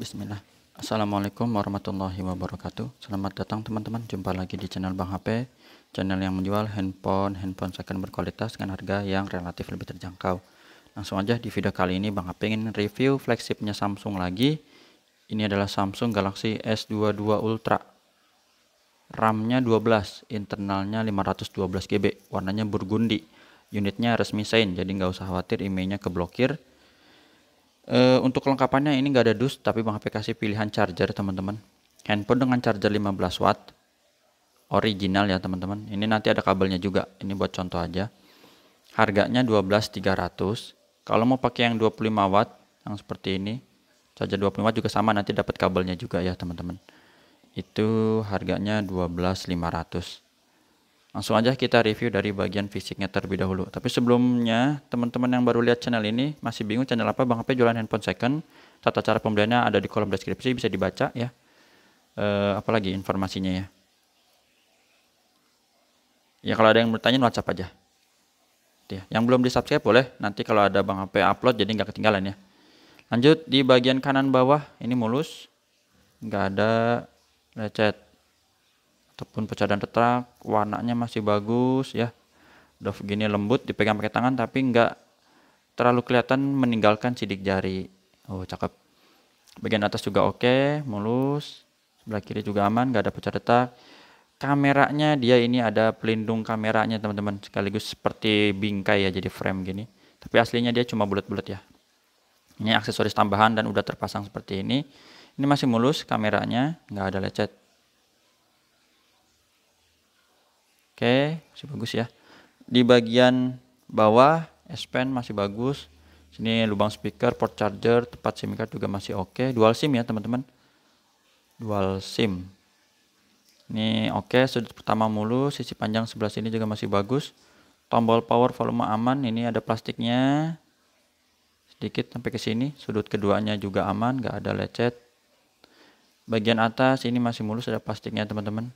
Bismillah Assalamualaikum warahmatullahi wabarakatuh Selamat datang teman-teman Jumpa lagi di channel Bang HP Channel yang menjual handphone-handphone second berkualitas Dengan harga yang relatif lebih terjangkau Langsung aja di video kali ini Bang HP ingin review flagshipnya Samsung lagi Ini adalah Samsung Galaxy S22 Ultra RAM-nya 12 Internalnya 512GB Warnanya burgundi Unitnya resmi sein Jadi nggak usah khawatir emailnya keblokir Uh, untuk kelengkapannya ini nggak ada dus, tapi Bang HP kasih pilihan charger teman-teman. Handphone dengan charger 15 watt, original ya teman-teman. Ini nanti ada kabelnya juga, ini buat contoh aja. Harganya 12.300. Kalau mau pakai yang 25 watt, yang seperti ini, charger 25 watt juga sama, nanti dapat kabelnya juga ya teman-teman. Itu harganya 12.500. Langsung aja kita review dari bagian fisiknya terlebih dahulu. Tapi sebelumnya, teman-teman yang baru lihat channel ini, masih bingung channel apa, Bang HP jualan handphone second. Tata cara pembeliannya ada di kolom deskripsi, bisa dibaca ya. E, eh, apalagi informasinya ya. Ya kalau ada yang bertanya, WhatsApp aja. Ya. Yang belum di subscribe boleh, nanti kalau ada Bang HP upload jadi nggak ketinggalan ya. Lanjut di bagian kanan bawah, ini mulus. Nggak ada lecet ataupun pecah dan retak warnanya masih bagus ya udah begini lembut dipegang pakai tangan tapi nggak terlalu kelihatan meninggalkan sidik jari oh cakep bagian atas juga oke mulus sebelah kiri juga aman nggak ada pecah detak kameranya dia ini ada pelindung kameranya teman-teman sekaligus seperti bingkai ya jadi frame gini tapi aslinya dia cuma bulat-bulat ya ini aksesoris tambahan dan udah terpasang seperti ini ini masih mulus kameranya nggak ada lecet Oke, masih bagus ya. Di bagian bawah S Pen masih bagus. Sini lubang speaker, port charger, tempat SIM card juga masih oke. Dual SIM ya, teman-teman. Dual SIM. Ini oke, sudut pertama mulu, sisi panjang sebelah sini juga masih bagus. Tombol power volume aman, ini ada plastiknya. Sedikit sampai ke sini, sudut keduanya juga aman, nggak ada lecet. Bagian atas ini masih mulus ada plastiknya, teman-teman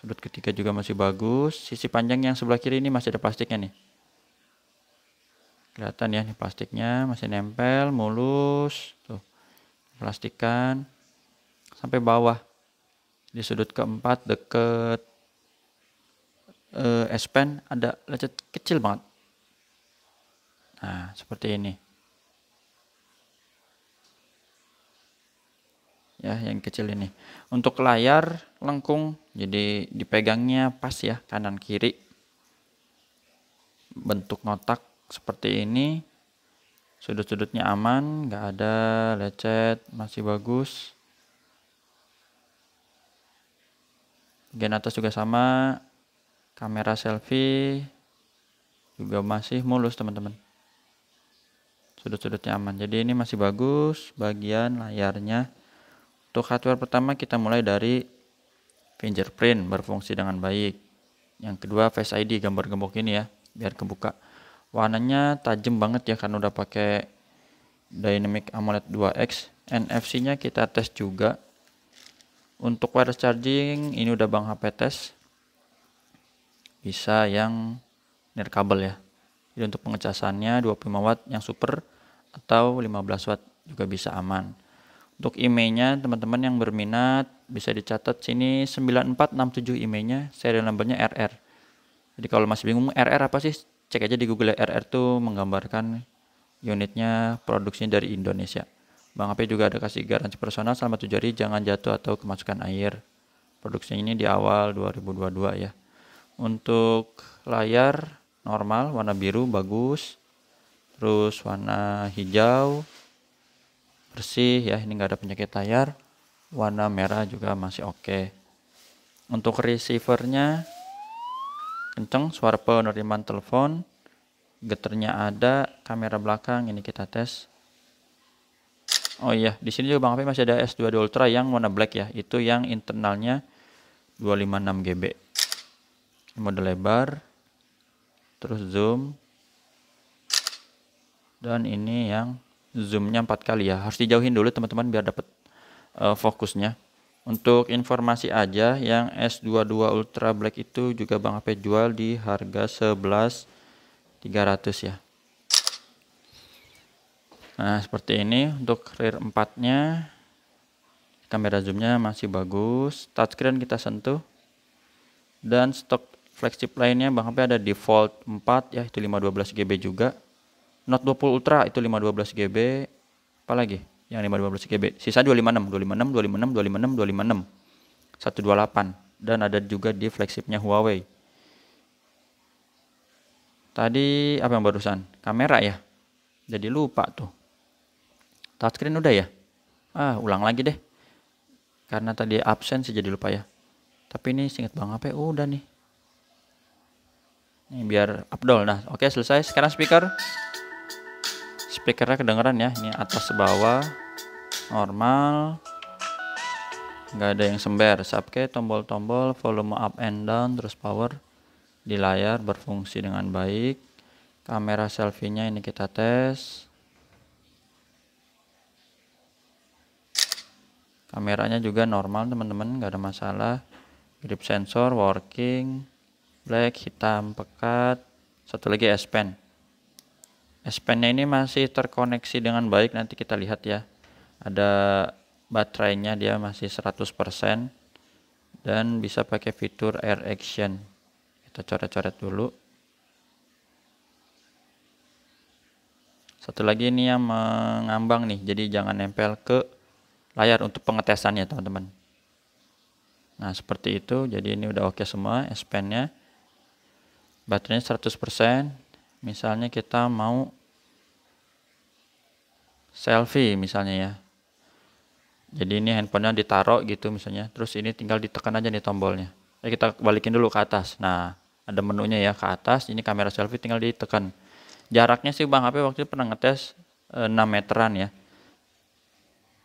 sudut ketiga juga masih bagus sisi panjang yang sebelah kiri ini masih ada plastiknya nih kelihatan ya nih plastiknya masih nempel mulus tuh plastikan sampai bawah di sudut keempat deket eh, S Pen ada lecet kecil banget nah seperti ini ya yang kecil ini. Untuk layar lengkung jadi dipegangnya pas ya kanan kiri. Bentuk notak seperti ini. Sudut-sudutnya aman, nggak ada lecet, masih bagus. Bagian atas juga sama. Kamera selfie juga masih mulus teman-teman sudut-sudutnya aman. Jadi ini masih bagus bagian layarnya. Untuk hardware pertama kita mulai dari fingerprint berfungsi dengan baik. Yang kedua Face ID gambar gembok ini ya, biar kebuka. Warnanya tajam banget ya karena udah pakai Dynamic AMOLED 2X. NFC-nya kita tes juga. Untuk wireless charging ini udah Bang HP tes. Bisa yang nirkabel ya. Jadi untuk pengecasannya 25 watt yang super atau 15 watt juga bisa aman. Untuk emailnya teman-teman yang berminat bisa dicatat sini 9467 emailnya nya serial numbernya RR. Jadi kalau masih bingung RR apa sih? Cek aja di Google RR tuh menggambarkan unitnya produksinya dari Indonesia. Bang Ape juga ada kasih garansi personal selama 7 hari jangan jatuh atau kemasukan air. Produksinya ini di awal 2022 ya. Untuk layar normal warna biru bagus. Terus warna hijau, bersih ya ini nggak ada penyakit layar warna merah juga masih oke okay. untuk receivernya kenceng suara penerimaan telepon geternya ada kamera belakang ini kita tes oh iya di sini juga Bang Afi masih ada S22 Ultra yang warna black ya itu yang internalnya 256 GB mode lebar terus zoom dan ini yang zoomnya empat kali ya harus dijauhin dulu teman-teman biar dapat uh, eh, fokusnya untuk informasi aja yang S22 Ultra Black itu juga Bang HP jual di harga 11 300 ya nah seperti ini untuk rear 4 nya kamera zoomnya masih bagus touchscreen kita sentuh dan stok flagship lainnya Bang HP ada default 4 ya itu 512GB juga Note 20 Ultra itu 512 GB. Apalagi yang 512 GB. Sisa 256, 256, 256, 256, 256. 128 dan ada juga di flagshipnya Huawei. Tadi apa yang barusan? Kamera ya. Jadi lupa tuh. Touchscreen udah ya? Ah, ulang lagi deh. Karena tadi absen sih jadi lupa ya. Tapi ini singkat banget apa ya? Oh, udah nih. Ini biar updol. Nah, oke okay, selesai. Sekarang speaker speakernya kedengeran ya ini atas bawah normal nggak ada yang sember subke tombol-tombol volume up and down terus power di layar berfungsi dengan baik kamera selfie nya ini kita tes kameranya juga normal teman-teman nggak ada masalah grip sensor working black hitam pekat satu lagi S Pen s ini masih terkoneksi dengan baik nanti kita lihat ya ada baterainya dia masih 100% dan bisa pakai fitur air action kita coret-coret dulu satu lagi ini yang mengambang nih jadi jangan nempel ke layar untuk pengetesannya teman-teman nah seperti itu jadi ini udah oke semua S Pen nya baterainya 100% misalnya kita mau selfie misalnya ya jadi ini handphonenya ditaruh gitu misalnya terus ini tinggal ditekan aja nih tombolnya ya kita balikin dulu ke atas nah ada menunya ya ke atas ini kamera selfie tinggal ditekan jaraknya sih Bang HP waktu itu pernah ngetes e, eh, 6 meteran ya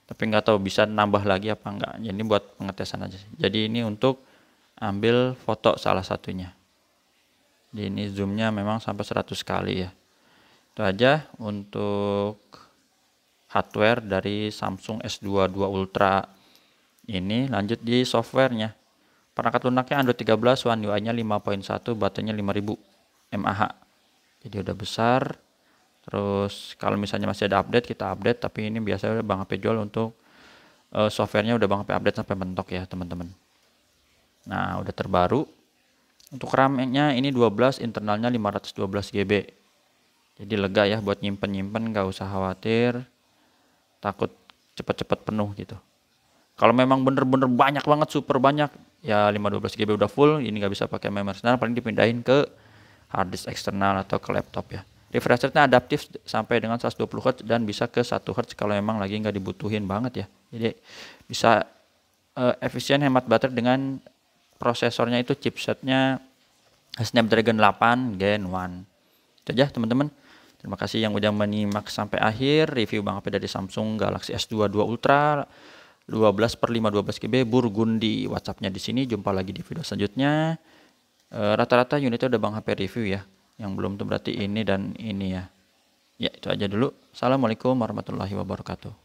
tapi nggak tahu bisa nambah lagi apa enggak jadi buat pengetesan aja sih. jadi ini untuk ambil foto salah satunya ini zoomnya memang sampai 100 kali ya itu aja untuk hardware dari Samsung S22 Ultra ini lanjut di softwarenya perangkat lunaknya Android 13 One UI nya 5.1 baterainya 5000 mAh jadi udah besar terus kalau misalnya masih ada update kita update tapi ini biasanya Bang HP jual untuk uh, softwarenya udah Bang HP update sampai mentok ya teman-teman nah udah terbaru untuk RAM-nya ini 12, internalnya 512 GB. Jadi lega ya buat nyimpen-nyimpen gak usah khawatir takut cepet-cepet penuh gitu. Kalau memang bener-bener banyak banget super banyak ya 512 GB udah full ini gak bisa pakai memory nah, paling dipindahin ke hard disk eksternal atau ke laptop ya. Refresh rate-nya adaptif sampai dengan 120 Hz dan bisa ke 1 Hz kalau memang lagi nggak dibutuhin banget ya. Jadi bisa uh, efisien hemat baterai dengan prosesornya itu chipsetnya Snapdragon 8 Gen 1 itu aja teman-teman terima kasih yang udah menyimak sampai akhir review Bang Ape dari Samsung Galaxy S22 Ultra 12 per 5 12 GB Burgundi WhatsAppnya di sini jumpa lagi di video selanjutnya eh, rata-rata e, unitnya udah Bang Ape review ya yang belum tuh berarti ini dan ini ya ya itu aja dulu Assalamualaikum warahmatullahi wabarakatuh